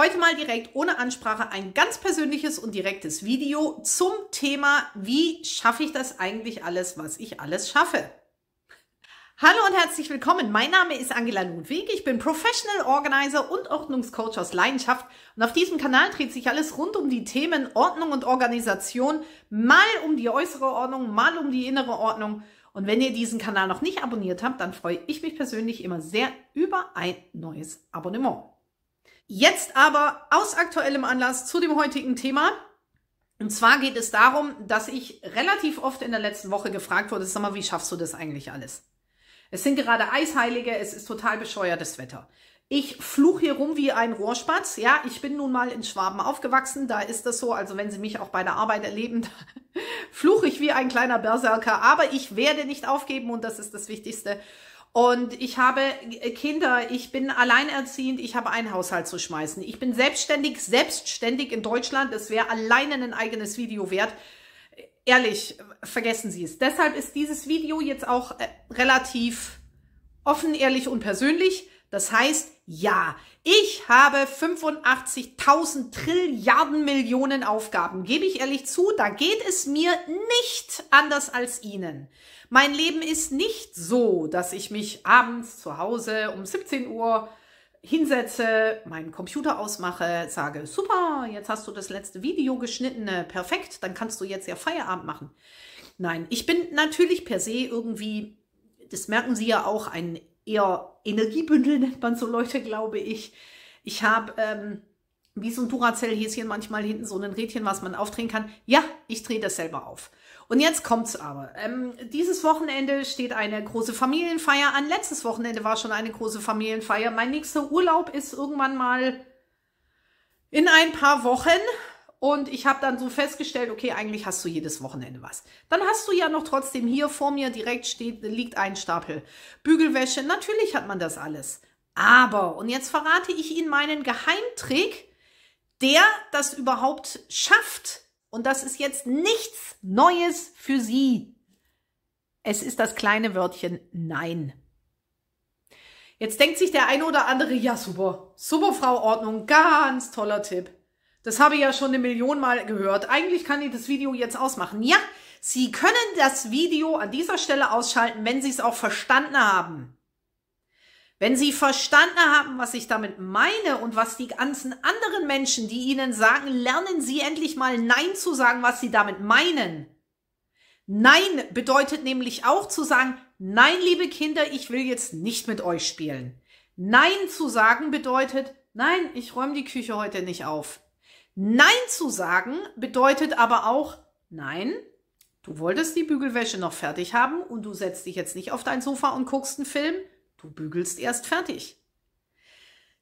Heute mal direkt ohne Ansprache ein ganz persönliches und direktes Video zum Thema, wie schaffe ich das eigentlich alles, was ich alles schaffe. Hallo und herzlich willkommen. Mein Name ist Angela Ludwig. Ich bin Professional Organizer und Ordnungscoach aus Leidenschaft. Und auf diesem Kanal dreht sich alles rund um die Themen Ordnung und Organisation. Mal um die äußere Ordnung, mal um die innere Ordnung. Und wenn ihr diesen Kanal noch nicht abonniert habt, dann freue ich mich persönlich immer sehr über ein neues Abonnement. Jetzt aber aus aktuellem Anlass zu dem heutigen Thema. Und zwar geht es darum, dass ich relativ oft in der letzten Woche gefragt wurde, sag mal, wie schaffst du das eigentlich alles? Es sind gerade Eisheilige, es ist total bescheuertes Wetter. Ich fluche hier rum wie ein Rohrspatz. Ja, ich bin nun mal in Schwaben aufgewachsen, da ist das so. Also wenn Sie mich auch bei der Arbeit erleben, fluche ich wie ein kleiner Berserker. Aber ich werde nicht aufgeben und das ist das Wichtigste. Und ich habe äh, Kinder, ich bin alleinerziehend, ich habe einen Haushalt zu schmeißen. Ich bin selbstständig, selbstständig in Deutschland. Das wäre alleine ein eigenes Video wert. Ehrlich, vergessen Sie es. Deshalb ist dieses Video jetzt auch äh, relativ offen, ehrlich und persönlich. Das heißt, ja, ich habe 85.000 Trilliarden Millionen Aufgaben, gebe ich ehrlich zu, da geht es mir nicht anders als Ihnen. Mein Leben ist nicht so, dass ich mich abends zu Hause um 17 Uhr hinsetze, meinen Computer ausmache, sage, super, jetzt hast du das letzte Video geschnitten, äh, perfekt, dann kannst du jetzt ja Feierabend machen. Nein, ich bin natürlich per se irgendwie, das merken Sie ja auch, ein eher Energiebündel, nennt man so Leute, glaube ich. Ich habe ähm, wie so ein Duracell-Häschen manchmal hinten so ein Rädchen, was man aufdrehen kann. Ja, ich drehe das selber auf. Und jetzt kommt's aber. Ähm, dieses Wochenende steht eine große Familienfeier an. Letztes Wochenende war schon eine große Familienfeier. Mein nächster Urlaub ist irgendwann mal in ein paar Wochen. Und ich habe dann so festgestellt, okay, eigentlich hast du jedes Wochenende was. Dann hast du ja noch trotzdem hier vor mir direkt steht, liegt ein Stapel Bügelwäsche. Natürlich hat man das alles. Aber, und jetzt verrate ich Ihnen meinen Geheimtrick, der das überhaupt schafft. Und das ist jetzt nichts Neues für Sie. Es ist das kleine Wörtchen Nein. Jetzt denkt sich der eine oder andere, ja super, super Frau Ordnung, ganz toller Tipp. Das habe ich ja schon eine Million Mal gehört. Eigentlich kann ich das Video jetzt ausmachen. Ja, Sie können das Video an dieser Stelle ausschalten, wenn Sie es auch verstanden haben. Wenn Sie verstanden haben, was ich damit meine und was die ganzen anderen Menschen, die Ihnen sagen, lernen Sie endlich mal Nein zu sagen, was Sie damit meinen. Nein bedeutet nämlich auch zu sagen, nein, liebe Kinder, ich will jetzt nicht mit euch spielen. Nein zu sagen bedeutet, nein, ich räume die Küche heute nicht auf. Nein zu sagen bedeutet aber auch, nein, du wolltest die Bügelwäsche noch fertig haben und du setzt dich jetzt nicht auf dein Sofa und guckst einen Film, du bügelst erst fertig.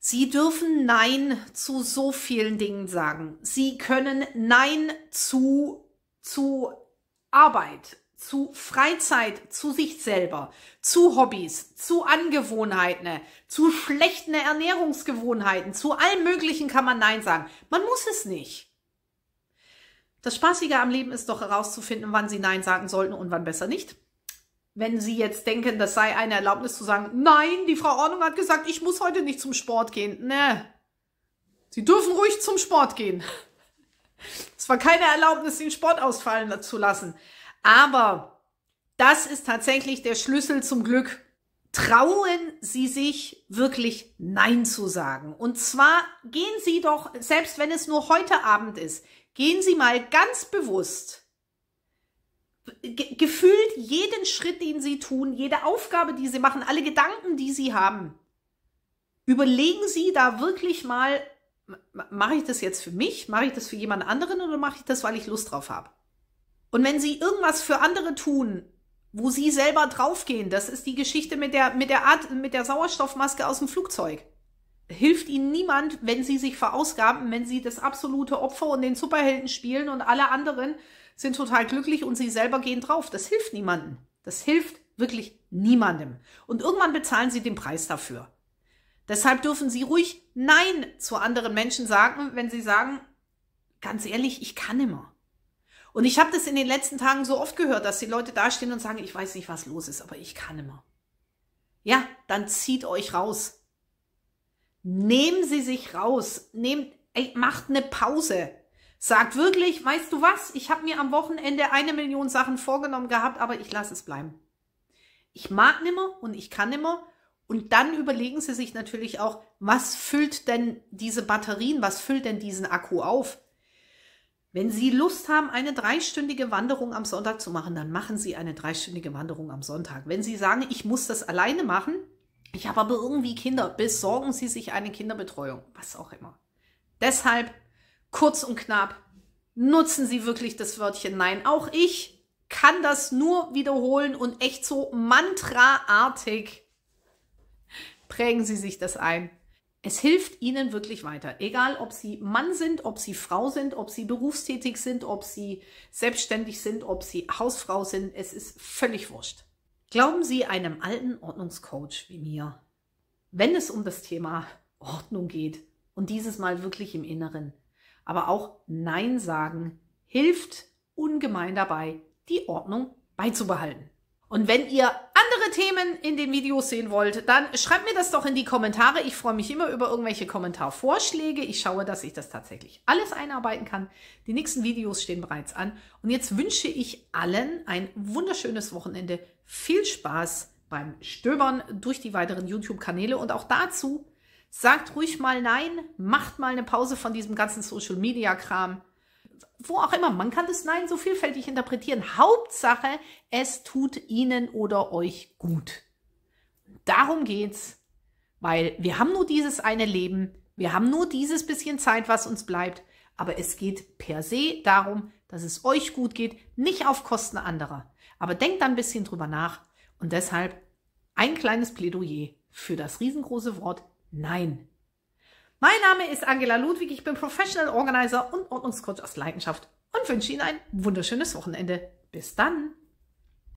Sie dürfen Nein zu so vielen Dingen sagen. Sie können Nein zu, zu Arbeit zu Freizeit, zu sich selber, zu Hobbys, zu Angewohnheiten, zu schlechten Ernährungsgewohnheiten, zu allem Möglichen kann man Nein sagen. Man muss es nicht. Das Spaßige am Leben ist doch herauszufinden, wann Sie Nein sagen sollten und wann besser nicht. Wenn Sie jetzt denken, das sei eine Erlaubnis zu sagen, nein, die Frau Ordnung hat gesagt, ich muss heute nicht zum Sport gehen. Ne. Sie dürfen ruhig zum Sport gehen. Es war keine Erlaubnis, den Sport ausfallen zu lassen. Aber das ist tatsächlich der Schlüssel zum Glück. Trauen Sie sich wirklich Nein zu sagen. Und zwar gehen Sie doch, selbst wenn es nur heute Abend ist, gehen Sie mal ganz bewusst gefühlt jeden Schritt, den Sie tun, jede Aufgabe, die Sie machen, alle Gedanken, die Sie haben. Überlegen Sie da wirklich mal, mache ich das jetzt für mich, mache ich das für jemand anderen oder mache ich das, weil ich Lust drauf habe? Und wenn sie irgendwas für andere tun, wo sie selber draufgehen, das ist die Geschichte mit der, mit der Art, mit der Sauerstoffmaske aus dem Flugzeug. Hilft ihnen niemand, wenn sie sich verausgaben, wenn sie das absolute Opfer und den Superhelden spielen und alle anderen sind total glücklich und sie selber gehen drauf. Das hilft niemandem. Das hilft wirklich niemandem. Und irgendwann bezahlen sie den Preis dafür. Deshalb dürfen sie ruhig Nein zu anderen Menschen sagen, wenn sie sagen, ganz ehrlich, ich kann immer. Und ich habe das in den letzten Tagen so oft gehört, dass die Leute dastehen und sagen, ich weiß nicht, was los ist, aber ich kann immer. Ja, dann zieht euch raus. Nehmen Sie sich raus. Nehmt, ey, macht eine Pause. Sagt wirklich, weißt du was? Ich habe mir am Wochenende eine Million Sachen vorgenommen gehabt, aber ich lasse es bleiben. Ich mag nimmer und ich kann nimmer. Und dann überlegen Sie sich natürlich auch, was füllt denn diese Batterien, was füllt denn diesen Akku auf? Wenn Sie Lust haben, eine dreistündige Wanderung am Sonntag zu machen, dann machen Sie eine dreistündige Wanderung am Sonntag. Wenn Sie sagen, ich muss das alleine machen, ich habe aber irgendwie Kinder, besorgen Sie sich eine Kinderbetreuung, was auch immer. Deshalb kurz und knapp, nutzen Sie wirklich das Wörtchen Nein. Auch ich kann das nur wiederholen und echt so mantraartig prägen Sie sich das ein. Es hilft ihnen wirklich weiter. Egal, ob sie Mann sind, ob sie Frau sind, ob sie berufstätig sind, ob sie selbstständig sind, ob sie Hausfrau sind. Es ist völlig wurscht. Glauben Sie einem alten Ordnungscoach wie mir, wenn es um das Thema Ordnung geht und dieses Mal wirklich im Inneren, aber auch Nein sagen, hilft ungemein dabei, die Ordnung beizubehalten. Und wenn ihr andere Themen in den Videos sehen wollt, dann schreibt mir das doch in die Kommentare. Ich freue mich immer über irgendwelche Kommentarvorschläge. Ich schaue, dass ich das tatsächlich alles einarbeiten kann. Die nächsten Videos stehen bereits an. Und jetzt wünsche ich allen ein wunderschönes Wochenende. Viel Spaß beim Stöbern durch die weiteren YouTube-Kanäle. Und auch dazu sagt ruhig mal Nein, macht mal eine Pause von diesem ganzen Social-Media-Kram wo auch immer. Man kann das Nein so vielfältig interpretieren. Hauptsache, es tut Ihnen oder euch gut. Darum geht's, weil wir haben nur dieses eine Leben, wir haben nur dieses bisschen Zeit, was uns bleibt, aber es geht per se darum, dass es euch gut geht, nicht auf Kosten anderer. Aber denkt da ein bisschen drüber nach und deshalb ein kleines Plädoyer für das riesengroße Wort Nein. Mein Name ist Angela Ludwig, ich bin Professional Organizer und Ordnungscoach aus Leidenschaft und wünsche Ihnen ein wunderschönes Wochenende. Bis dann!